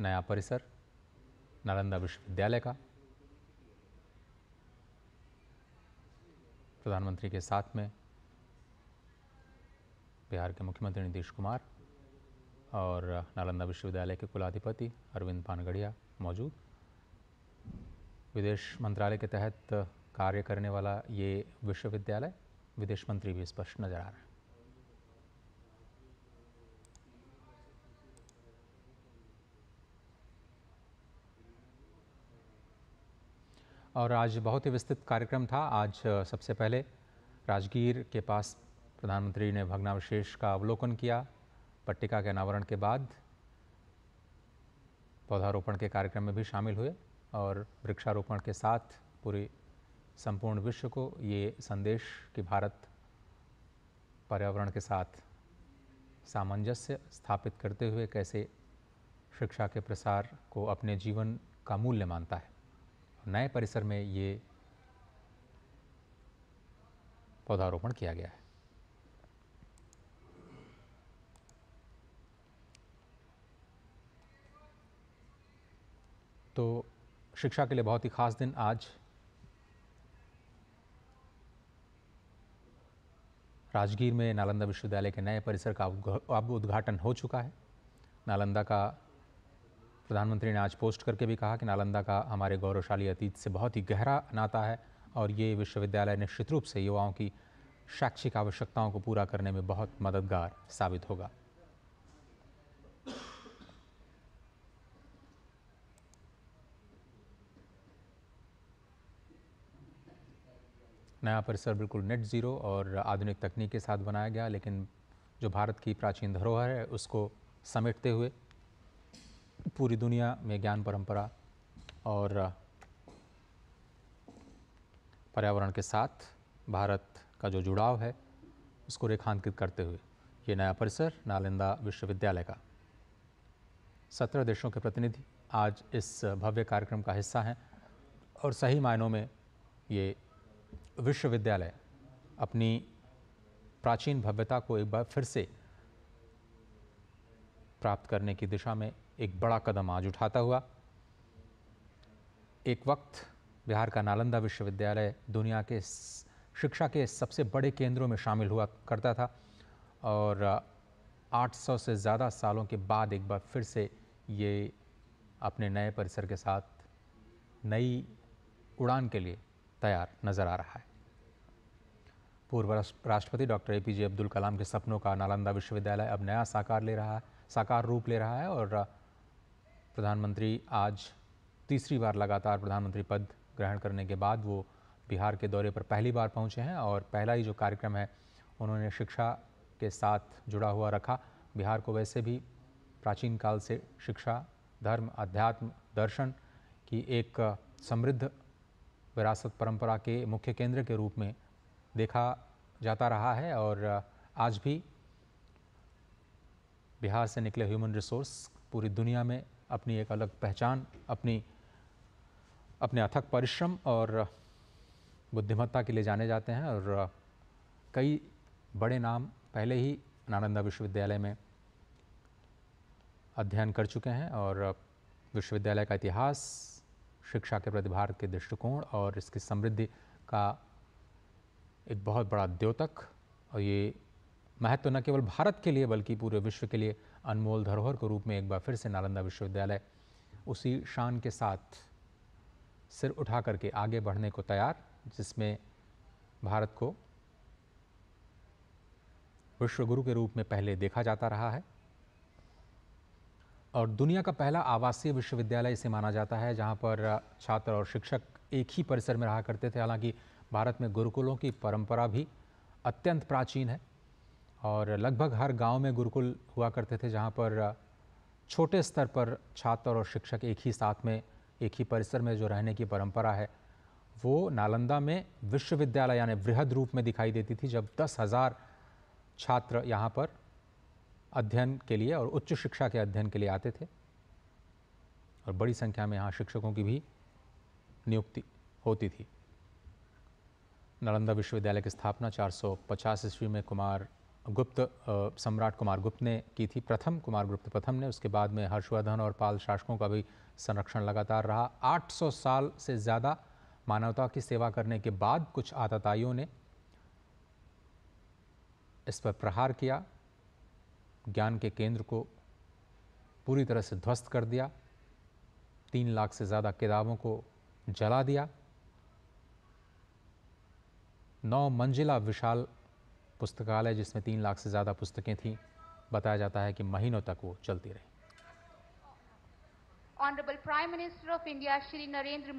नया परिसर नालंदा विश्वविद्यालय का प्रधानमंत्री के साथ में बिहार के मुख्यमंत्री नीतीश कुमार और नालंदा विश्वविद्यालय के कुलाधिपति अरविंद पानगढ़िया मौजूद विदेश मंत्रालय के तहत कार्य करने वाला ये विश्वविद्यालय विदेश मंत्री भी स्पष्ट नजर आ रहे हैं और आज बहुत ही विस्तृत कार्यक्रम था आज सबसे पहले राजगीर के पास प्रधानमंत्री ने भग्नावशेष का अवलोकन किया पट्टिका के अनावरण के बाद पौधारोपण के कार्यक्रम में भी शामिल हुए और वृक्षारोपण के साथ पूरे संपूर्ण विश्व को ये संदेश कि भारत पर्यावरण के साथ सामंजस्य स्थापित करते हुए कैसे शिक्षा के प्रसार को अपने जीवन का मूल्य मानता है नए परिसर में ये पौधारोपण किया गया है तो शिक्षा के लिए बहुत ही खास दिन आज राजगीर में नालंदा विश्वविद्यालय के नए परिसर का अब उद्घाटन हो चुका है नालंदा का प्रधानमंत्री ने आज पोस्ट करके भी कहा कि नालंदा का हमारे गौरवशाली अतीत से बहुत ही गहरा नाता है और ये विश्वविद्यालय निश्चित रूप से युवाओं की शैक्षिक आवश्यकताओं को पूरा करने में बहुत मददगार साबित होगा नया परिसर बिल्कुल नेट ज़ीरो और आधुनिक तकनीक के साथ बनाया गया लेकिन जो भारत की प्राचीन धरोहर है उसको समेटते हुए पूरी दुनिया में ज्ञान परंपरा और पर्यावरण के साथ भारत का जो जुड़ाव है उसको रेखांकित करते हुए ये नया परिसर नालंदा विश्वविद्यालय का सत्रह देशों के प्रतिनिधि आज इस भव्य कार्यक्रम का हिस्सा हैं और सही मायनों में ये विश्वविद्यालय अपनी प्राचीन भव्यता को एक बार फिर से प्राप्त करने की दिशा में एक बड़ा कदम आज उठाता हुआ एक वक्त बिहार का नालंदा विश्वविद्यालय दुनिया के शिक्षा के सबसे बड़े केंद्रों में शामिल हुआ करता था और 800 से ज़्यादा सालों के बाद एक बार फिर से ये अपने नए परिसर के साथ नई उड़ान के लिए तैयार नज़र आ रहा है पूर्व राष्ट्रपति doctor A P J Abdul Kalam के सपनों का नालंदा विश्वविद्यालय अब नया साकार ले रहा है साकार रूप ले रहा है और प्रधानमंत्री आज तीसरी बार लगातार प्रधानमंत्री पद ग्रहण करने के बाद वो बिहार के दौरे पर पहली बार पहुंचे हैं और पहला ही जो कार्यक्रम है उन्होंने शिक्षा के साथ जुड़ा हुआ रखा बिहार को वैसे भी प्राचीन काल से शिक्षा धर्म अध्यात्म दर्शन की एक समृद्ध विरासत परंपरा के मुख्य केंद्र के रूप में देखा जाता रहा है और आज भी बिहार से निकले ह्यूमन रिसोर्स पूरी दुनिया में अपनी एक अलग पहचान अपनी अपने अथक परिश्रम और बुद्धिमत्ता के लिए जाने जाते हैं और कई बड़े नाम पहले ही नालंदा विश्वविद्यालय में अध्ययन कर चुके हैं और विश्वविद्यालय का इतिहास शिक्षा के प्रति भारत के दृष्टिकोण और इसकी समृद्धि का एक बहुत बड़ा द्योतक और ये महत्व तो न केवल भारत के लिए बल्कि पूरे विश्व के लिए अनमोल धरोहर के रूप में एक बार फिर से नालंदा विश्वविद्यालय उसी शान के साथ सिर उठा करके आगे बढ़ने को तैयार जिसमें भारत को विश्वगुरु के रूप में पहले देखा जाता रहा है और दुनिया का पहला आवासीय विश्वविद्यालय इसे माना जाता है जहाँ पर छात्र और शिक्षक एक ही परिसर में रहा करते थे हालांकि भारत में गुरुकुलों की परंपरा भी अत्यंत प्राचीन है और लगभग हर गांव में गुरुकुल हुआ करते थे जहां पर छोटे स्तर पर छात्र और शिक्षक एक ही साथ में एक ही परिसर में जो रहने की परंपरा है वो नालंदा में विश्वविद्यालय यानी वृहद रूप में दिखाई देती थी जब दस हज़ार छात्र यहाँ पर अध्ययन के लिए और उच्च शिक्षा के अध्ययन के लिए आते थे और बड़ी संख्या में यहाँ शिक्षकों की भी नियुक्ति होती थी नालंदा विश्वविद्यालय की स्थापना 450 सौ ईस्वी में कुमार गुप्त सम्राट कुमार गुप्त ने की थी प्रथम कुमार गुप्त प्रथम ने उसके बाद में हर्षवर्धन और पाल शासकों का भी संरक्षण लगातार रहा 800 साल से ज़्यादा मानवता की सेवा करने के बाद कुछ आतताइयों ने इस पर प्रहार किया ज्ञान के केंद्र को पूरी तरह से ध्वस्त कर दिया तीन लाख से ज़्यादा किताबों को जला दिया नौ मंजिला विशाल पुस्तकालय जिसमें तीन लाख से ज़्यादा पुस्तकें थीं बताया जाता है कि महीनों तक वो चलती रही honourable prime minister of India Shri Narendra